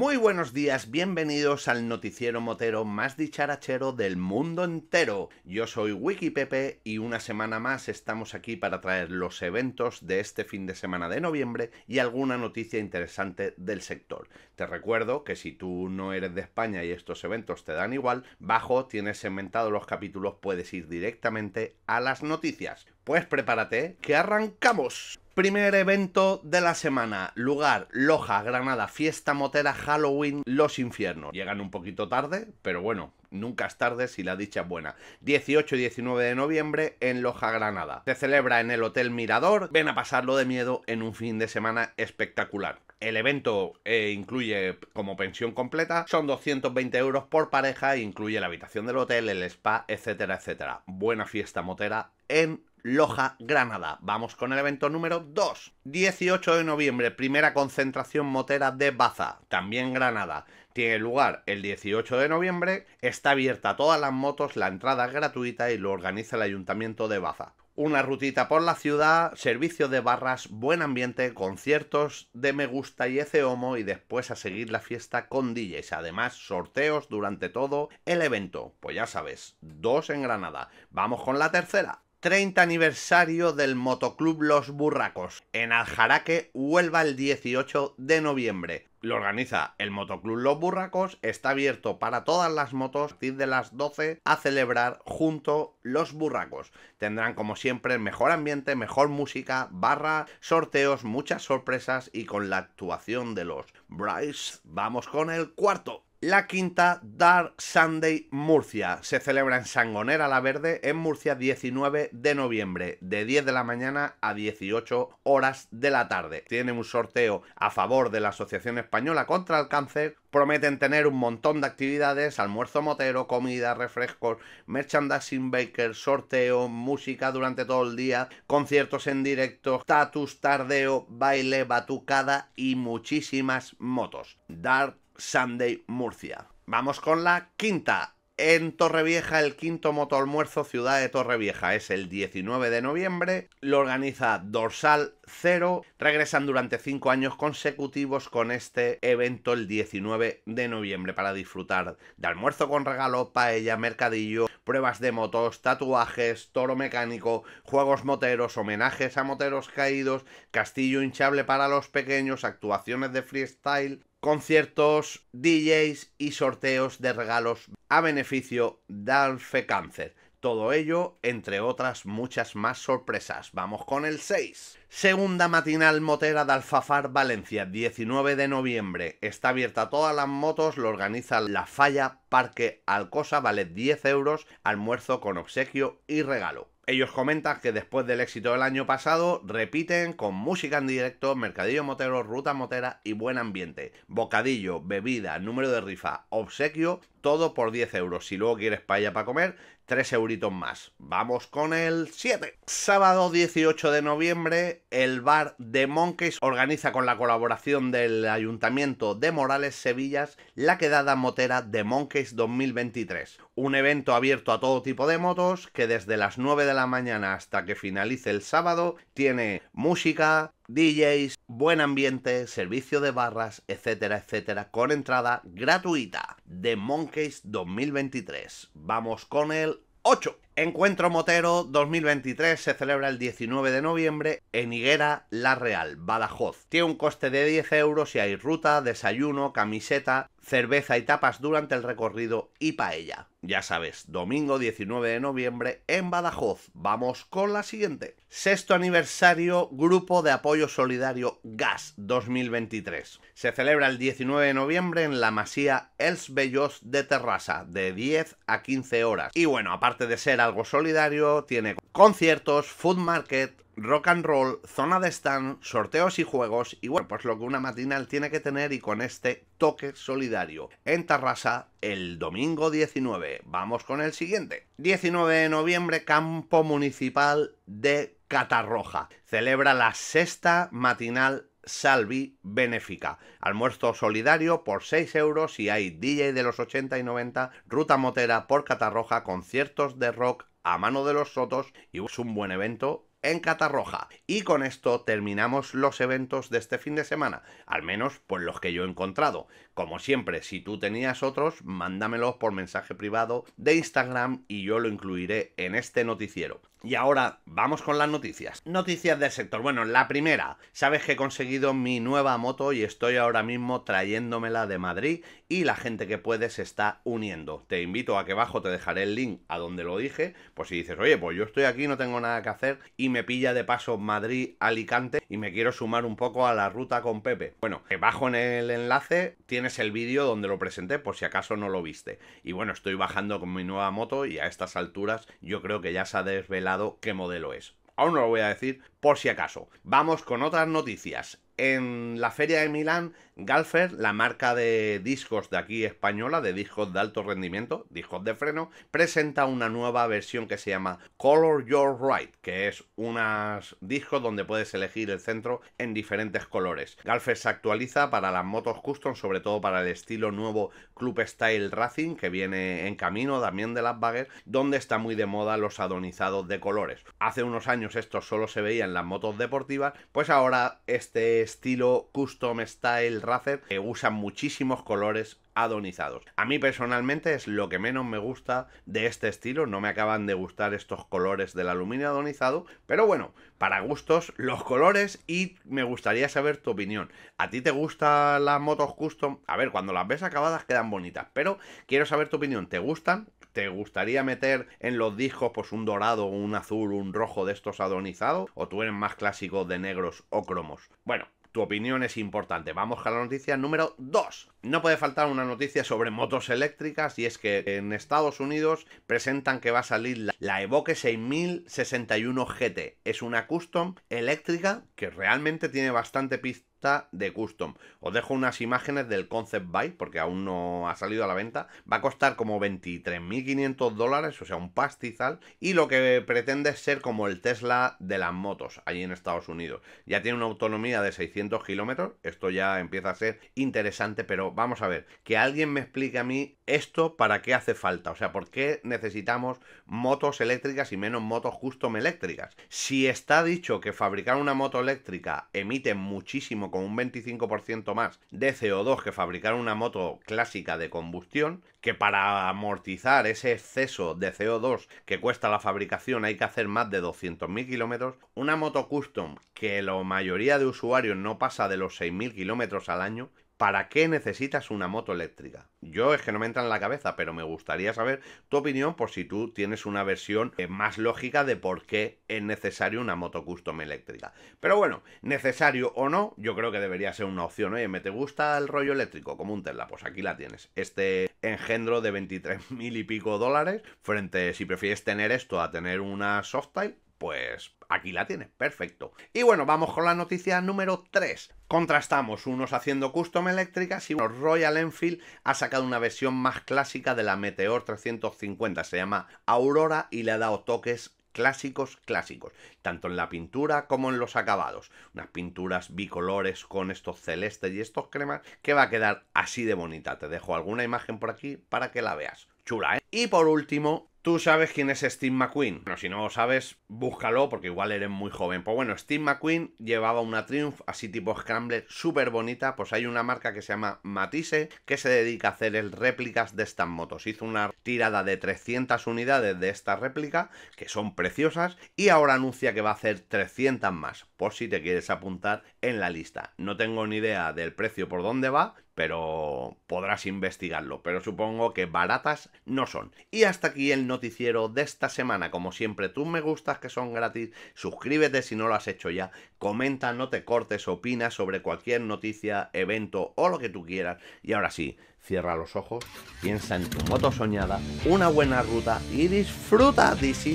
Muy buenos días, bienvenidos al noticiero motero más dicharachero del mundo entero. Yo soy Wikipepe y una semana más estamos aquí para traer los eventos de este fin de semana de noviembre y alguna noticia interesante del sector. Te recuerdo que si tú no eres de España y estos eventos te dan igual, bajo tienes segmentado los capítulos, puedes ir directamente a las noticias. Pues prepárate, que arrancamos. Primer evento de la semana, lugar Loja, Granada, fiesta motera, Halloween, Los Infiernos. Llegan un poquito tarde, pero bueno, nunca es tarde si la dicha es buena. 18 y 19 de noviembre en Loja, Granada. Se celebra en el Hotel Mirador, ven a pasarlo de miedo en un fin de semana espectacular. El evento eh, incluye como pensión completa, son 220 euros por pareja, incluye la habitación del hotel, el spa, etcétera, etcétera. Buena fiesta motera en Loja, Granada. Vamos con el evento número 2. 18 de noviembre, primera concentración motera de Baza, también Granada. Tiene lugar el 18 de noviembre, está abierta a todas las motos, la entrada es gratuita y lo organiza el ayuntamiento de Baza una rutita por la ciudad, servicio de barras, buen ambiente, conciertos de Me Gusta y Ece Homo y después a seguir la fiesta con DJs. Además, sorteos durante todo el evento. Pues ya sabes, dos en Granada. Vamos con la tercera. 30 aniversario del Motoclub Los Burracos en Aljaraque, Huelva el 18 de noviembre. Lo organiza el Motoclub Los Burracos, está abierto para todas las motos a partir de las 12 a celebrar junto Los Burracos. Tendrán como siempre mejor ambiente, mejor música, barra, sorteos, muchas sorpresas y con la actuación de los Bryce vamos con el cuarto. La quinta Dark Sunday Murcia se celebra en Sangonera la Verde en Murcia 19 de noviembre de 10 de la mañana a 18 horas de la tarde. Tiene un sorteo a favor de la Asociación Española contra el Cáncer. Prometen tener un montón de actividades, almuerzo motero, comida, refrescos, merchandising baker, sorteo, música durante todo el día, conciertos en directo, tatus, tardeo, baile, batucada y muchísimas motos. Dark Sunday Murcia. Vamos con la quinta. En Torrevieja, el quinto moto almuerzo Ciudad de Torrevieja es el 19 de noviembre. Lo organiza Dorsal Cero. Regresan durante cinco años consecutivos con este evento el 19 de noviembre para disfrutar de almuerzo con regalo, paella, mercadillo, pruebas de motos, tatuajes, toro mecánico, juegos moteros, homenajes a moteros caídos, castillo hinchable para los pequeños, actuaciones de freestyle, conciertos, DJs y sorteos de regalos a beneficio de Alfe Cáncer. Todo ello, entre otras muchas más sorpresas. Vamos con el 6. Segunda matinal motera de Alfafar Valencia, 19 de noviembre. Está abierta a todas las motos, lo organiza La Falla Parque Alcosa, vale 10 euros, almuerzo con obsequio y regalo. Ellos comentan que después del éxito del año pasado, repiten con música en directo, mercadillo motero, ruta motera y buen ambiente, bocadillo, bebida, número de rifa, obsequio todo por 10 euros. Si luego quieres paella para comer, 3 euritos más. Vamos con el 7. Sábado 18 de noviembre, el bar de Monkeys organiza con la colaboración del Ayuntamiento de Morales Sevillas la quedada motera de Monkeys 2023. Un evento abierto a todo tipo de motos que desde las 9 de la mañana hasta que finalice el sábado tiene música, DJs, buen ambiente, servicio de barras, etcétera, etcétera, con entrada gratuita de Monkeys 2023. Vamos con el 8. Encuentro Motero 2023 se celebra el 19 de noviembre en Higuera La Real, Badajoz. Tiene un coste de 10 euros y hay ruta, desayuno, camiseta, cerveza y tapas durante el recorrido y paella. Ya sabes, domingo 19 de noviembre en Badajoz. Vamos con la siguiente. Sexto aniversario Grupo de Apoyo Solidario GAS 2023. Se celebra el 19 de noviembre en la masía Els Bellos de Terrassa de 10 a 15 horas. Y bueno, aparte de ser algo solidario, tiene conciertos, food market, rock and roll, zona de stand, sorteos y juegos, y bueno, pues lo que una matinal tiene que tener y con este toque solidario. En Tarrasa, el domingo 19. Vamos con el siguiente. 19 de noviembre, Campo Municipal de Catarroja. Celebra la sexta matinal Salvi Benéfica. Almuerzo solidario por 6 euros y hay DJ de los 80 y 90, ruta motera por Catarroja, conciertos de rock a mano de los sotos y es un buen evento en Catarroja. Y con esto terminamos los eventos de este fin de semana, al menos por pues, los que yo he encontrado. Como siempre, si tú tenías otros, mándamelos por mensaje privado de Instagram y yo lo incluiré en este noticiero. Y ahora vamos con las noticias. Noticias del sector. Bueno, la primera. Sabes que he conseguido mi nueva moto y estoy ahora mismo trayéndomela de Madrid y la gente que puede se está uniendo. Te invito a que abajo te dejaré el link a donde lo dije, pues si dices, oye, pues yo estoy aquí, no tengo nada que hacer y me pilla de paso Madrid-Alicante y me quiero sumar un poco a la ruta con Pepe. Bueno, que bajo en el enlace tienes el vídeo donde lo presenté por si acaso no lo viste. Y bueno, estoy bajando con mi nueva moto y a estas alturas yo creo que ya se ha desvelado qué modelo es. Aún no lo voy a decir por si acaso. Vamos con otras noticias en la feria de Milán, Galfer, la marca de discos de aquí española, de discos de alto rendimiento, discos de freno, presenta una nueva versión que se llama Color Your Ride, que es unos discos donde puedes elegir el centro en diferentes colores. Galfer se actualiza para las motos custom, sobre todo para el estilo nuevo Club Style Racing, que viene en camino también de las Bagger, donde está muy de moda los adonizados de colores. Hace unos años esto solo se veía en las motos deportivas, pues ahora este es estilo custom style racer que eh, usan muchísimos colores adonizados. A mí personalmente es lo que menos me gusta de este estilo, no me acaban de gustar estos colores del aluminio adonizado, pero bueno, para gustos los colores y me gustaría saber tu opinión. ¿A ti te gustan las motos custom? A ver, cuando las ves acabadas quedan bonitas, pero quiero saber tu opinión, ¿te gustan? ¿Te gustaría meter en los discos pues un dorado, un azul, un rojo de estos adonizados? ¿O tú eres más clásico de negros o cromos? Bueno, opinión es importante. Vamos a la noticia número 2. No puede faltar una noticia sobre motos eléctricas y es que en Estados Unidos presentan que va a salir la, la Evoque 6061 GT. Es una custom eléctrica que realmente tiene bastante pista de custom. Os dejo unas imágenes del concept bike porque aún no ha salido a la venta. Va a costar como 23.500 dólares, o sea, un pastizal. Y lo que pretende ser como el Tesla de las motos allí en Estados Unidos. Ya tiene una autonomía de 600 kilómetros. Esto ya empieza a ser interesante, pero vamos a ver. Que alguien me explique a mí esto para qué hace falta. O sea, por qué necesitamos motos eléctricas y menos motos custom eléctricas. Si está dicho que fabricar una moto eléctrica emite muchísimo con un 25% más de CO2 que fabricar una moto clásica de combustión, que para amortizar ese exceso de CO2 que cuesta la fabricación hay que hacer más de 200.000 kilómetros, una moto custom que la mayoría de usuarios no pasa de los 6.000 kilómetros al año ¿Para qué necesitas una moto eléctrica? Yo es que no me entra en la cabeza, pero me gustaría saber tu opinión por si tú tienes una versión eh, más lógica de por qué es necesario una moto custom eléctrica. Pero bueno, necesario o no, yo creo que debería ser una opción. Oye, ¿me te gusta el rollo eléctrico como un Tesla? Pues aquí la tienes. Este engendro de 23 mil y pico dólares frente si prefieres tener esto a tener una Softail, pues aquí la tienes, perfecto. Y bueno, vamos con la noticia número 3. Contrastamos unos haciendo custom eléctricas y bueno, Royal Enfield ha sacado una versión más clásica de la Meteor 350, se llama Aurora y le ha dado toques clásicos clásicos, tanto en la pintura como en los acabados. Unas pinturas bicolores con estos celestes y estos cremas que va a quedar así de bonita. Te dejo alguna imagen por aquí para que la veas. Chula, ¿eh? Y por último, Tú sabes quién es Steve McQueen. Bueno, si no lo sabes, búscalo porque igual eres muy joven. Pues bueno, Steve McQueen llevaba una Triumph así tipo Scrambler súper bonita. Pues hay una marca que se llama Matisse que se dedica a hacer el réplicas de estas motos. Hizo una tirada de 300 unidades de esta réplica que son preciosas y ahora anuncia que va a hacer 300 más por si te quieres apuntar en la lista. No tengo ni idea del precio por dónde va, pero podrás investigarlo. Pero supongo que baratas no son. Y hasta aquí el no noticiero de esta semana. Como siempre, tus me gustas que son gratis, suscríbete si no lo has hecho ya, comenta, no te cortes, opina sobre cualquier noticia, evento o lo que tú quieras. Y ahora sí, cierra los ojos, piensa en tu moto soñada, una buena ruta y disfruta. This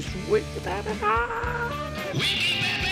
is